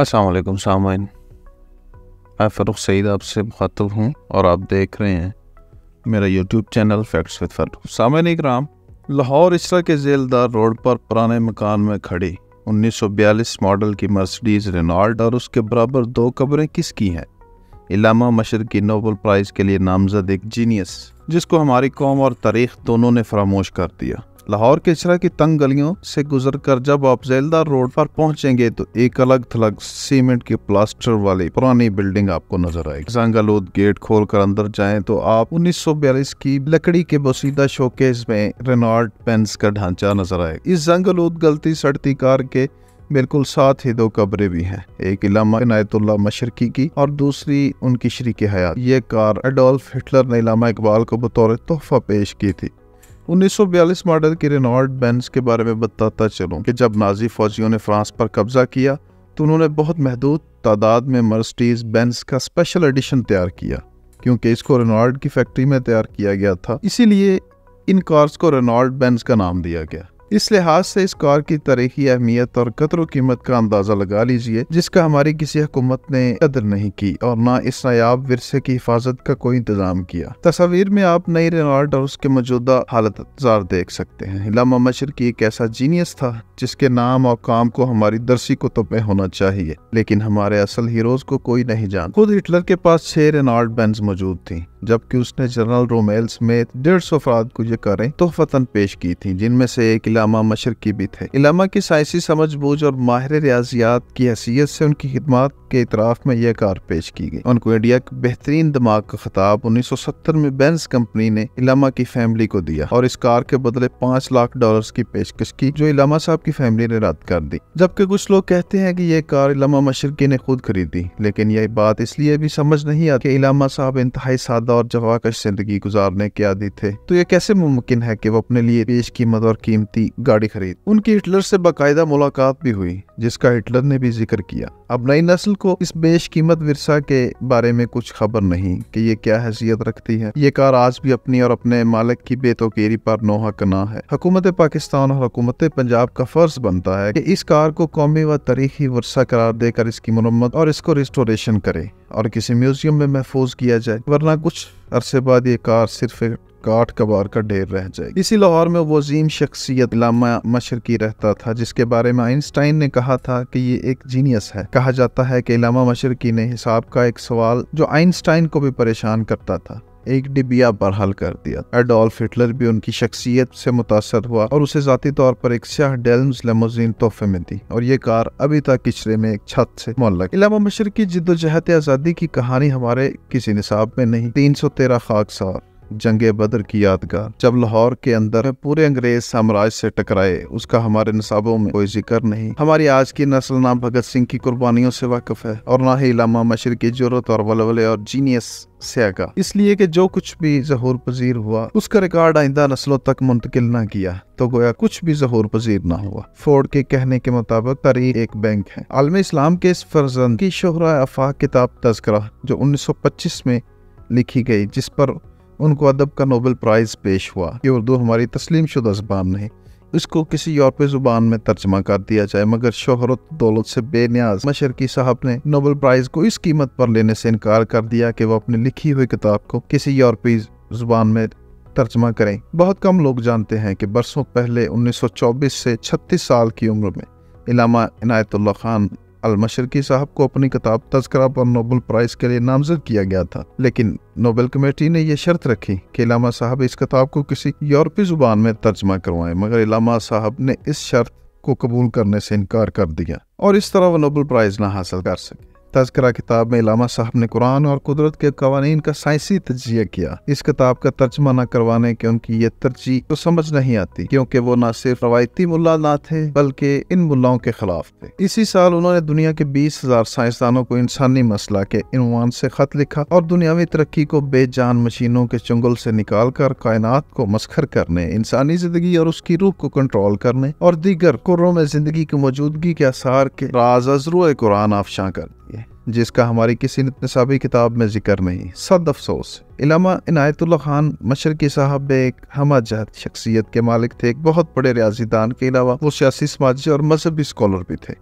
असलम सामाइन मैं फरुख सईद आपसे मुखातब हूँ और आप देख रहे हैं मेरा YouTube channel facts with Farrukh Samin Ikram Lahore इसरा के जेलदार रोड पर पुराने मकान में खड़ी 1942 मॉडल की मर्सिडीज़ रेनॉल्ड और उसके बराबर दो कब्रें किसकी हैं इलामा मशर की नोबल प्राइज़ के लिए नामजद एक जीनियस जिसको हमारी कौम और तारीख दोनों ने फरामोश कर दिया लाहौर के शरा की तंग गलियों से गुजरकर जब आप जैलदार रोड पर पहुंचेंगे तो एक अलग थलग सीमेंट के प्लास्टर वाली पुरानी बिल्डिंग आपको नजर आएगी जंगलोद गेट खोलकर अंदर जाए तो आप उन्नीस की लकड़ी के बसीदा शोकेस में रेनॉल्ड पेंस का ढांचा नजर आएगा इस जंगलोद गलती सड़ती कार के बिल्कुल साथ ही दो कब्रें भी हैं एक इलामा इनायतुल्ला मशरकी की और दूसरी उनकी श्री के हयात ये कार एडोल्फ हिटलर ने इलामा इकबाल को बतौर तोहफा पेश की थी 1942 मॉडल के रेनॉल्ड बेंस के बारे में बताता चलूं कि जब नाजी फौजियों ने फ्रांस पर कब्जा किया तो उन्होंने बहुत महदूद तादाद में मर्सडीज बेंस का स्पेशल एडिशन तैयार किया क्योंकि इसको रेनॉल्ड की फैक्ट्री में तैयार किया गया था इसीलिए इन कार्स को रेनॉल्ड बेंस का नाम दिया गया इस लिहाज से इस कार की तारीखी अहमियत और कदर कीमत का अंदाज़ा लगा लीजिए जिसका हमारी किसी हुकूमत ने कदर नहीं की और न इस नायाब विरसे की हिफाजत का कोई इंतजाम किया तस्वीर में आप नई रेनॉल्ड और उसके मौजूदा हालत देख सकते हैं हिलामा मशर की एक ऐसा जीनियस था जिसके नाम और काम को हमारी दर्शी कुतुब में होना चाहिए लेकिन हमारे असल हीरोज को कोई नहीं जान खुद हिटलर के पास छह रेनॉल्ड बैंस मौजूद थी जबकि उसने जनरल रोमेल समेत डेढ़ सौ अफराद को ये कारें तोहफतन पेश की थी जिनमें से एक इलामा की भी थे इलामा की साइंसी समझ बूझ और माहिर रियाजियात की हैसियत से उनकी खिदमत के इतराफ़ में यह कार पेश की गई उनको इंडिया के बेहतरीन दिमाग का खिताब सत्तर में बेंस कंपनी ने इलामा की फैमिली को दिया और इस कार के बदले पांच लाख डॉलर की पेशकश की जो इलामा साहब की फैमिली ने रद्द कर दी जबकि कुछ लोग कहते हैं की यह कार इलामा मशरकी ने खुद खरीदी लेकिन यह बात इसलिए भी समझ नहीं आती इलामा साहब इंतहाई सादा और जवाकश जिंदगी गुजारने के आदि थे तो यह कैसे मुमकिन है कि वो अपने लिए पेश कीमत और कीमती गाड़ी खरीद उनकी हिटलर से बाकायदा मुलाकात भी हुई जिसका हिटलर ने भी जिक्र किया अब नई नस्ल को इस बेश कीमत विरसा के बारे में कुछ खबर नहीं कि ये क्या हैसियत रखती है ये कार आज भी अपनी और अपने मालिक की बेतोकेरी पर नोहा कना है हुकूमत पाकिस्तान और हुकूमत पंजाब का फर्ज बनता है की इस कार को कौमी व तारीखी वर्षा करार देकर इसकी मरम्मत और इसको रिस्टोरेशन करे और किसी म्यूजियम में महफूज किया जाए वरना कुछ अरसे बाद ये कार सिर्फ काट कबार का ढेर रह जाएगी इसी लाहौर में वो अजीम शख्सियत लामा मशरकी रहता था जिसके बारे में आइंस्टाइन ने कहा था कि ये एक जीनियस है कहा जाता है कि इलामा मशरकी ने हिसाब का एक सवाल जो आइंस्टाइन को भी परेशान करता था एक डिबिया पर हल कर दिया एडोल्फ हिटलर भी उनकी शख्सियत से मुतासर हुआ और उसे जाती तौर पर एक स्याह डेल्म्स लेमोजीन तोहफे में दी और ये कार अभी तक किचरे में एक छत से लगी इलामा मशर की जिदोजहद आज़ादी की कहानी हमारे किसी निसाब में नहीं तीन सौ तेरह खाकसार जंग बदर की यादगार जब लाहौर के अंदर पूरे अंग्रेज साम्राज्य से टकराए उसका हमारे नसाबों में कोई जिक्र नहीं हमारी आज की नस्ल ना भगत सिंह की कुर्बानियों से वाकफ है और ना ही लामा मशर की जरूरत और वलवले और जीनियस सयागा इसलिए कि जो कुछ भी जहूर पजीर हुआ उसका रिकॉर्ड आइंदा नस्लों तक मुंतकिल ना किया तो गोया कुछ भी जहूर पजीर ना हुआ फोर्ड के कहने के मुताबिक तरी एक बैंक है आलम इस्लाम के इस फर्जंद की शोहरा अफाक किताब तस्करा जो पच्चीस में लिखी गई जिस पर उनको अदब का नोबल प्राइज़ पेश हुआ ये उर्दू हमारी तस्लीम शुदा ज़बान नहीं इसको किसी यूरोपी ज़ुबान में तर्जमा कर दिया जाए मगर शोहरत दौलत से बेनियाज मशरकी साहब ने नोबल प्राइज़ को इस कीमत पर लेने से इनकार कर दिया कि वो अपनी लिखी हुई किताब को किसी यूरोपी ज़ुबान में तर्जमा करें बहुत कम लोग जानते हैं कि बरसों पहले 1924 से 36 साल की उम्र में इलामा इनायतुल्ला खान अलमशरकी साहब को अपनी किताब तस्करा पर नोबल प्राइज के लिए नामजद किया गया था लेकिन नोबेल कमेटी ने यह शर्त रखी कि इलामा साहब इस किताब को किसी यूरोपी जुबान में तर्जमा करवाएं मगर इलामा साहब ने इस शर्त को कबूल करने से इनकार कर दिया और इस तरह वह नोबल प्राइज ना हासिल कर सके तस्करा किताब में इलामा साहब ने कुरान और कुदरत के कवानीन का साइंसी तजिया किया इस किताब का तर्जमा न करवाने की उनकी ये तरजीह तो समझ नहीं आती क्योंकि वो न सिर्फ रवायती मुला ना थे बल्कि इन मुलाओं के खिलाफ थे इसी साल उन्होंने दुनिया के बीस हजार साइंसदानों को इंसानी मसला के इनवान से खत लिखा और दुनियावी तरक्की को बेजान मशीनों के चुंगल से निकाल कर कायनात को मस्खर करने इंसानी जिंदगी और उसकी रूह को कंट्रोल करने और दीगर कुरों में जिंदगी की मौजूदगी के आसार के राज अजरुए कुरान आफशा कर जिसका हमारी किसी नसाबी किताब में जिक्र नहीं सद अफसोस इलामा इनायतुल्ला खान मशरकी साहब एक हम जहत शख्सियत के मालिक थे एक बहुत बड़े रियाजीदान के अलावा वो सियासी समाजी और मजहबी स्कॉलर भी थे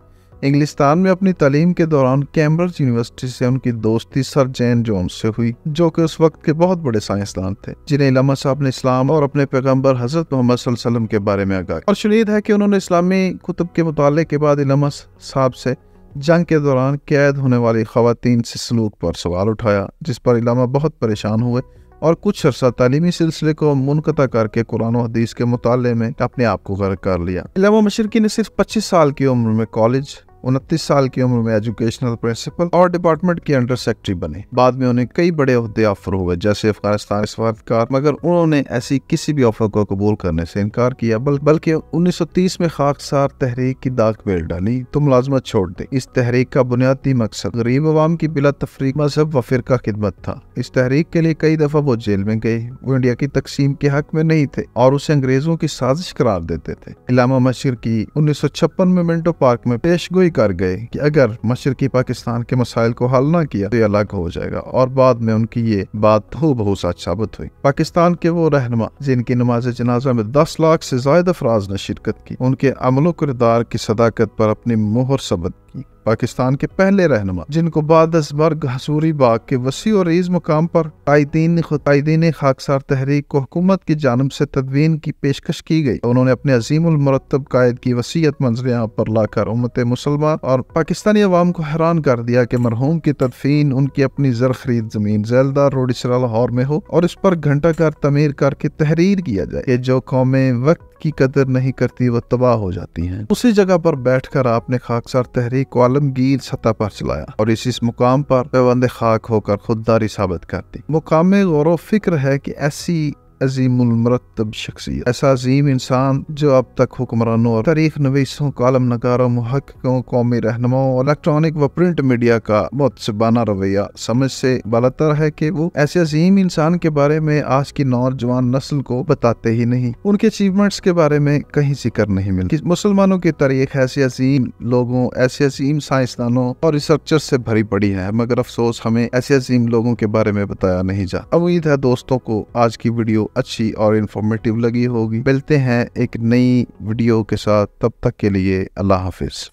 इंग्लिस्तान में अपनी तलीम के दौरान कैम्ब्रिज यूनिवर्सिटी से उनकी दोस्ती सर जैन जोन से हुई जो कि उस वक्त के बहुत बड़े साइंसदान थे जिन्हें इलामा साहब ने इस्लाम और अपने पैगम्बर हजरत मोहम्मद के बारे में आगा और शरीद है कि उन्होंने इस्लामी कुतुब के मुताले के बाद इलामा साहब से जंग के दौरान कैद होने वाली खातन से सलूक पर सवाल उठाया जिस पर इलामा बहुत परेशान हुए और कुछ अरसा तलीमी सिलसिले को मुनता करके कुरान हदीस के मुताले में अपने आप को गर्क कर लिया इलामा मशरकी ने सिर्फ पच्चीस साल की उम्र में कॉलेज उनतीस साल की उम्र में एजुकेशनल प्रिंसिपल और डिपार्टमेंट के अंडर सेक्रेटरी बने बाद में उन्हें कई बड़े अहदे ऑफर हुए जैसे अफगानिस्तान सफारतकार मगर उन्होंने ऐसी किसी भी ऑफर को कबूल करने से इनकार किया बल, बल्कि 1930 में खाकसार तहरीक की दाग बेल डाली तो मुलाजमत छोड़ दे इस तहरीक का बुनियादी मकसद गरीब आवाम की बिला तफरी मजहब व फिर खिदमत था इस तहरीक के लिए कई दफा वो जेल में गए वो इंडिया की तकसीम के हक में नहीं थे और उसे अंग्रेजों की साजिश करार देते थे इलामा मशीर की उन्नीस में मिंटो पार्क में पेशगोई कर गए कि अगर मशरकी पाकिस्तान के मसाइल को हल ना किया तो ये अलग हो जाएगा और बाद में उनकी ये बात हो बहुत सच साबित हुई पाकिस्तान के वो रहनमा जिनकी नमाज जनाजा में दस लाख से ज्यादा अफराज ने शिरकत की उनके अमलो किरदार की सदाकत पर अपनी मोहर सबक की पाकिस्तान के पहले रहनुमा जिनको बादसबर्ग हसूरी बाग के वसी और रईस मुकाम पर कायदीन खाकसार तहरीक को हुकूमत की जानब से तदवीन की पेशकश की गई उन्होंने अपने अजीम उलमरतब कायद की वसीयत मंजर यहाँ पर लाकर उमत मुसलमान और पाकिस्तानी अवाम को हैरान कर दिया कि मरहूम की तदफीन उनकी अपनी जर खरीद जमीन जैलदार रोड इसरा लाहौर में हो और इस पर घंटा घर तमीर करके तहरीर किया जाए जो कौमें वक्त की कदर नहीं करती वह तबाह हो जाती हैं उसी जगह पर बैठ कर आपने खाकसार तहरीर अली आलमगीर सतह पर चलाया और इस इस मुकाम पर बंद खाक होकर खुददारी साबित कर दी मुकाम गौर फिक्र है कि ऐसी अजीमरतब शख्सियत ऐसा अजीम इंसान जो अब तक हुक्मरानों और तारीख नवीसों कॉलम नकारों महक्कों कौमी रहनुमाओं इलेक्ट्रॉनिक व प्रिंट मीडिया का मुतसबाना रवैया समझ से बलतर है कि वो ऐसे अजीम इंसान के बारे में आज की नौजवान नस्ल को बताते ही नहीं उनके अचीवमेंट्स के बारे में कहीं जिक्र नहीं मिलती मुसलमानों की तारीख ऐसे अजीम लोगों ऐसे अजीम साइंसदानों और रिसर्चर से भरी पड़ी है मगर अफसोस हमें ऐसे अजीम लोगों के बारे में बताया नहीं जा उम्मीद है दोस्तों को आज की वीडियो अच्छी और इन्फॉर्मेटिव लगी होगी मिलते हैं एक नई वीडियो के साथ तब तक के लिए अल्लाह हाफिज़